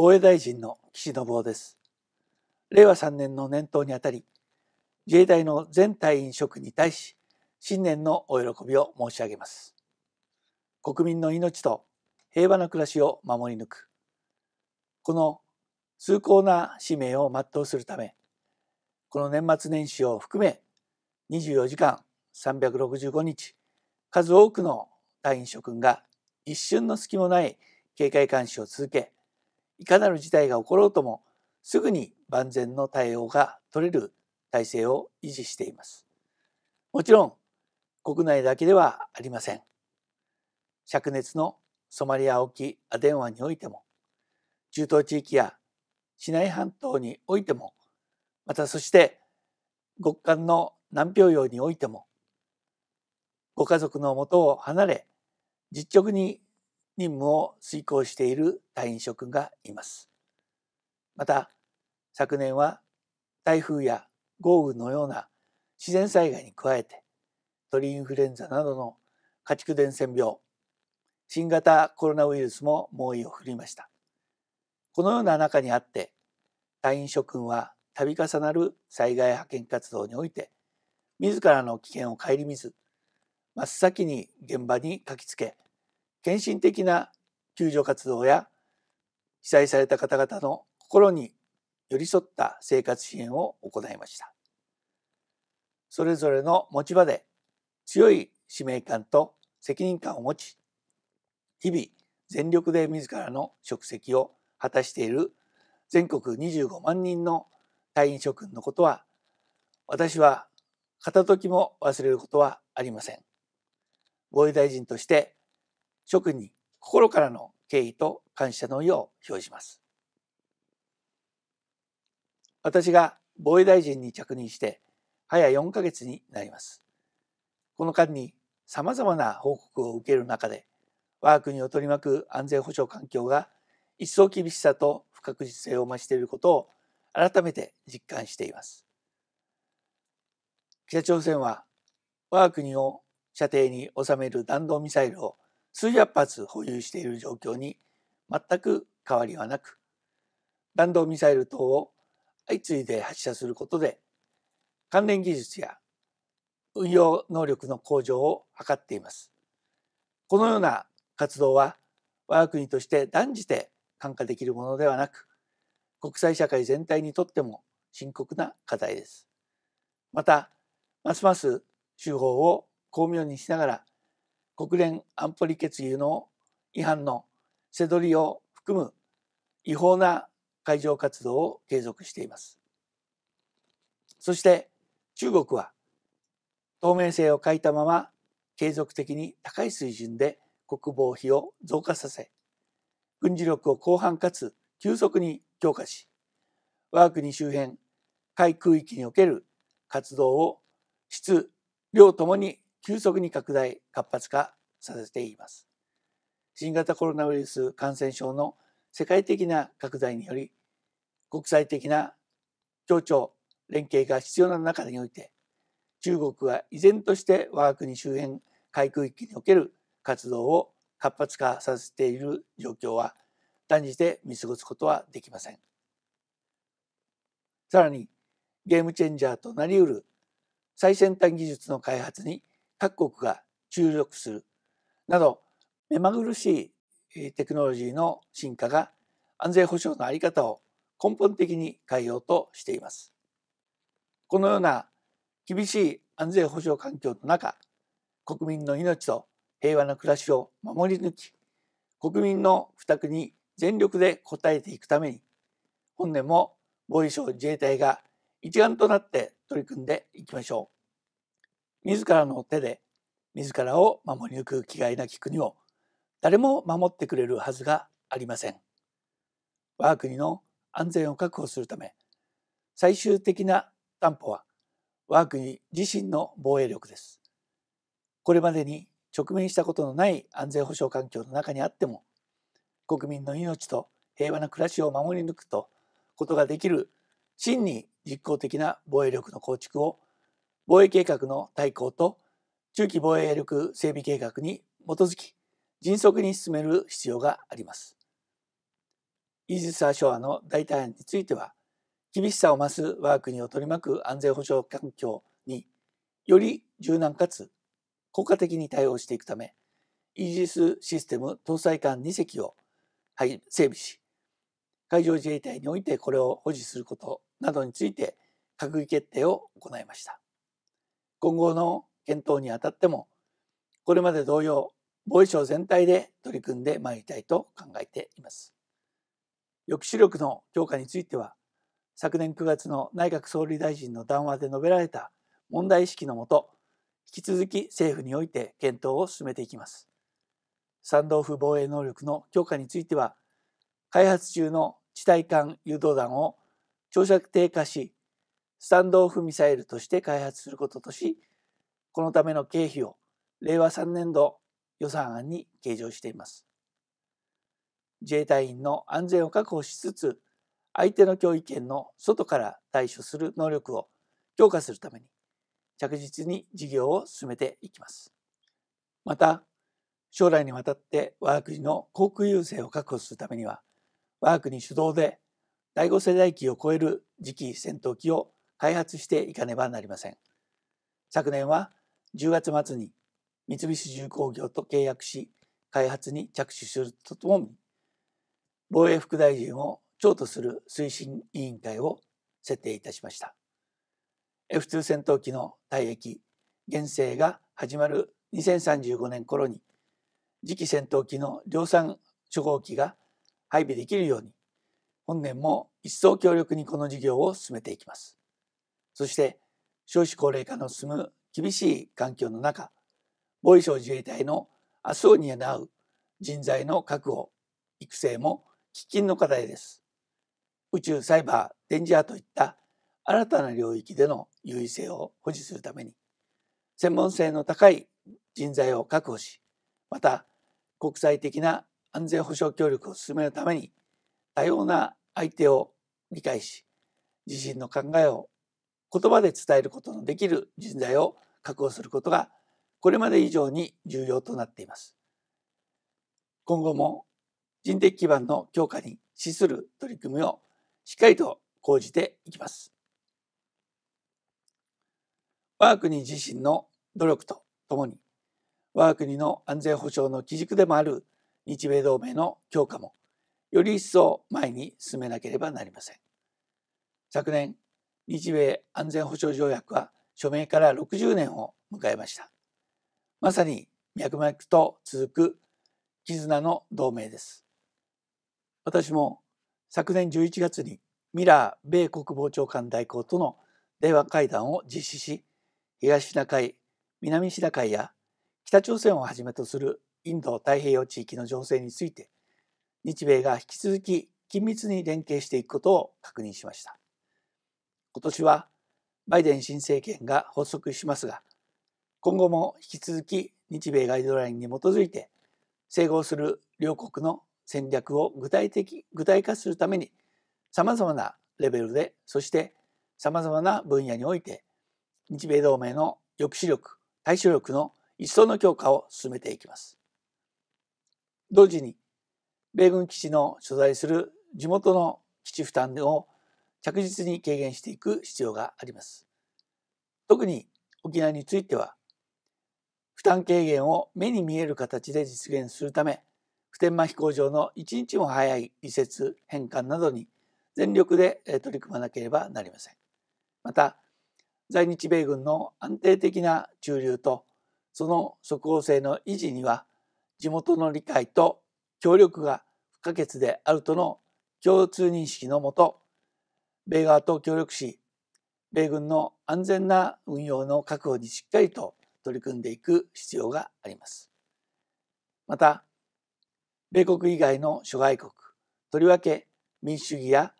防衛大臣の岸信夫です。令和3年の年頭にあたり、自衛隊の全隊員職に対し、新年のお喜びを申し上げます。国民の命と平和な暮らしを守り抜く、この崇高な使命を全うするため、この年末年始を含め、24時間365日、数多くの隊員諸君が一瞬の隙もない警戒監視を続け、いかなる事態が起ころうともすぐに万全の対応が取れる体制を維持しています。もちろん国内だけではありません。灼熱のソマリア沖アデン湾においても中東地域や市内半島においてもまたそして極寒の南平洋においてもご家族のもとを離れ実直に任務を遂行している隊員諸君がいます。また昨年は台風や豪雨のような自然災害に加えて鳥インフルエンザなどの家畜伝染病新型コロナウイルスも猛威を振りましたこのような中にあって隊員諸君は度重なる災害派遣活動において自らの危険を顧みず真っ先に現場に駆けつけ献身的な救助活動や被災された方々の心に寄り添った生活支援を行いましたそれぞれの持ち場で強い使命感と責任感を持ち日々全力で自らの職責を果たしている全国25万人の隊員諸君のことは私は片時も忘れることはありません防衛大臣として諸君に心からの敬意と感謝の意を表します。私が防衛大臣に着任して早4ヶ月になります。この間にさまざまな報告を受ける中で我が国を取り巻く安全保障環境が一層厳しさと不確実性を増していることを改めて実感しています。北朝鮮は我が国を射程に収める弾道ミサイルを数百発保有している状況に全く変わりはなく弾道ミサイル等を相次いで発射することで関連技術や運用能力の向上を図っています。このような活動は我が国として断じて看過できるものではなく国際社会全体にとっても深刻な課題です。またますます手法を巧妙にしながら国連安保理決議の違反のせどりを含む違法な海上活動を継続していますそして中国は透明性を欠いたまま継続的に高い水準で国防費を増加させ軍事力を広範かつ急速に強化し我が国周辺海空域における活動を質量ともに急速に拡大活発化させています新型コロナウイルス感染症の世界的な拡大により国際的な協調連携が必要な中において中国は依然として我が国周辺海空域における活動を活発化させている状況は断じて見過ごすことはできませんさらにゲームチェンジャーとなりうる最先端技術の開発に各国が注力するなど目まぐるしいテクノロジーの進化が安全保障の在り方を根本的に変えようとしています。このような厳しい安全保障環境の中国民の命と平和な暮らしを守り抜き国民の負託に全力で応えていくために本年も防衛省自衛隊が一丸となって取り組んでいきましょう。自らの手で自らを守り抜く気概なき国を誰も守ってくれるはずがありません我が国の安全を確保するため最終的な担保は我が国自身の防衛力ですこれまでに直面したことのない安全保障環境の中にあっても国民の命と平和な暮らしを守り抜くとことができる真に実効的な防衛力の構築を防衛計画の対抗と中期防衛力整備計画に基づき迅速に進める必要があります。イージス・アショアの代替案については厳しさを増す我が国を取り巻く安全保障環境により柔軟かつ効果的に対応していくためイージスシステム搭載艦2隻を整備し海上自衛隊においてこれを保持することなどについて閣議決定を行いました。今後の検討にあたってもこれまで同様防衛省全体で取り組んでまいりたいと考えています抑止力の強化については昨年9月の内閣総理大臣の談話で述べられた問題意識のもと引き続き政府において検討を進めていきます三道府防衛能力の強化については開発中の地対艦誘導弾を長射程化しスタンドオフミサイルとして開発することとし、このための経費を令和3年度予算案に計上しています。自衛隊員の安全を確保しつつ、相手の脅威圏の外から対処する能力を強化するために、着実に事業を進めていきます。また、将来にわたって我が国の航空優勢を確保するためには、我が国主導で第5世代機を超える次期戦闘機を開発していかねばなりません昨年は10月末に三菱重工業と契約し開発に着手するとともに防衛副大臣を長とする推進委員会を設定いたしました F2 戦闘機の退役減制が始まる2035年頃に次期戦闘機の量産初号機が配備できるように本年も一層強力にこの事業を進めていきますそして少子高齢化の進む厳しい環境の中防衛省自衛隊の明日を担う人材の確保育成も喫緊の課題です宇宙サイバー電磁波といった新たな領域での優位性を保持するために専門性の高い人材を確保しまた国際的な安全保障協力を進めるために多様な相手を理解し自身の考えを言葉で伝えることのできる人材を確保することがこれまで以上に重要となっています。今後も人的基盤の強化に資する取り組みをしっかりと講じていきます。我が国自身の努力とともに我が国の安全保障の基軸でもある日米同盟の強化もより一層前に進めなければなりません。昨年日米安全保障条約は署名から60年を迎えましたまさに脈々と続く絆の同盟です私も昨年11月にミラー米国防長官代行との電話会談を実施し東シナ海南シナ海や北朝鮮をはじめとするインド太平洋地域の情勢について日米が引き続き緊密に連携していくことを確認しました今年はバイデン新政権が発足しますが今後も引き続き日米ガイドラインに基づいて整合する両国の戦略を具体的具体化するためにさまざまなレベルでそしてさまざまな分野において日米同盟の抑止力対処力の一層の強化を進めていきます同時に米軍基地の所在する地元の基地負担を着実に軽減していく必要があります。特に沖縄については負担軽減を目に見える形で実現するため普天間飛行場の一日も早い移設返還などに全力で取り組まなければなりません。また在日米軍の安定的な駐留とその即応性の維持には地元の理解と協力が不可欠であるとの共通認識のもと米側と協力し米軍の安全な運用の確保にしっかりと取り組んでいく必要があります。また米国以外の諸外国とりわけ民主主義や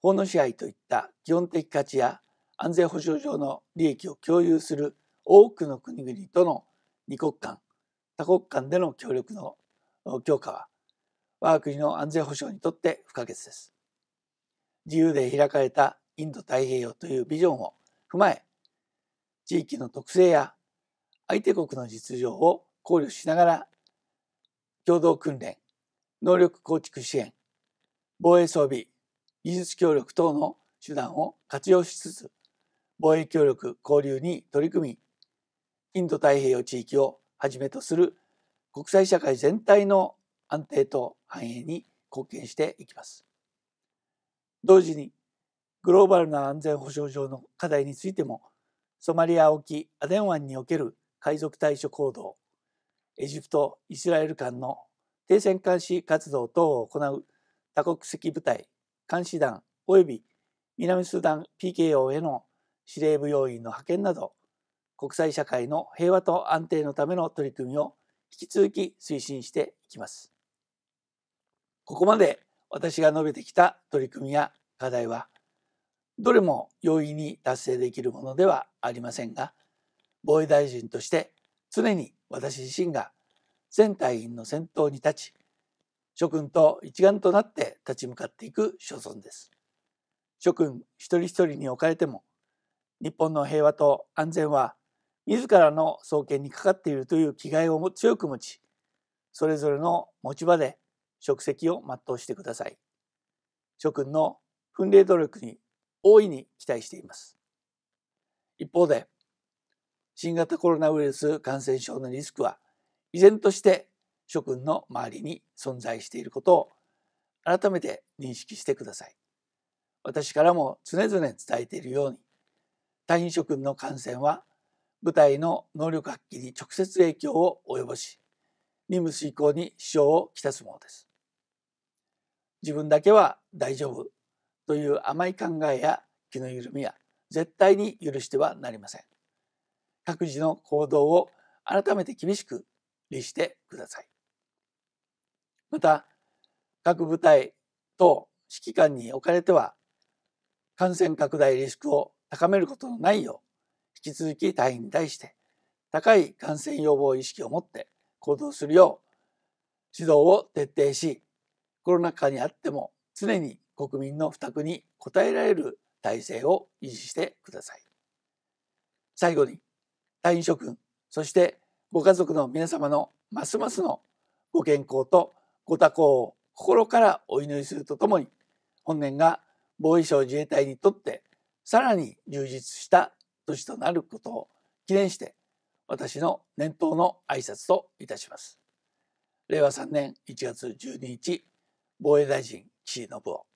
法の支配といった基本的価値や安全保障上の利益を共有する多くの国々との二国間多国間での協力の強化は我が国の安全保障にとって不可欠です。自由で開かれたインド太平洋というビジョンを踏まえ地域の特性や相手国の実情を考慮しながら共同訓練能力構築支援防衛装備技術協力等の手段を活用しつつ防衛協力交流に取り組みインド太平洋地域をはじめとする国際社会全体の安定と繁栄に貢献していきます。同時にグローバルな安全保障上の課題についてもソマリア沖アデン湾における海賊対処行動エジプトイスラエル間の停戦監視活動等を行う多国籍部隊監視団及び南スーダン PKO への司令部要員の派遣など国際社会の平和と安定のための取り組みを引き続き推進していきます。ここまで私が述べてきた取り組みや課題はどれも容易に達成できるものではありませんが防衛大臣として常に私自身が全隊員の先頭に立ち諸君と一丸となって立ち向かっていく所存です諸君一人一人に置かれても日本の平和と安全は自らの創建にかかっているという気概を強く持ちそれぞれの持ち場で職責を全うしてください。諸君の奮励努力に大いに期待しています。一方で、新型コロナウイルス感染症のリスクは依然として諸君の周りに存在していることを改めて認識してください。私からも常々伝えているように、退院諸君の感染は部隊の能力発揮に直接影響を及ぼし、任務遂行に支障をきたすものです。自分だけは大丈夫という甘い考えや気の緩みは絶対に許してはなりません。各自の行動を改めて厳しく律してください。また、各部隊等指揮官におかれては、感染拡大リスクを高めることのないよう、引き続き隊員に対して高い感染予防意識を持って行動するよう指導を徹底し、コロナ禍にあっても常に国民の負託に応えられる体制を維持してください。最後に、退院諸君、そしてご家族の皆様のますますのご健康とご多幸を心からお祈りするとともに、本年が防衛省自衛隊にとってさらに充実した年となることを記念して、私の年頭の挨拶といたします。令和3年1月12日防卫大臣基诺布。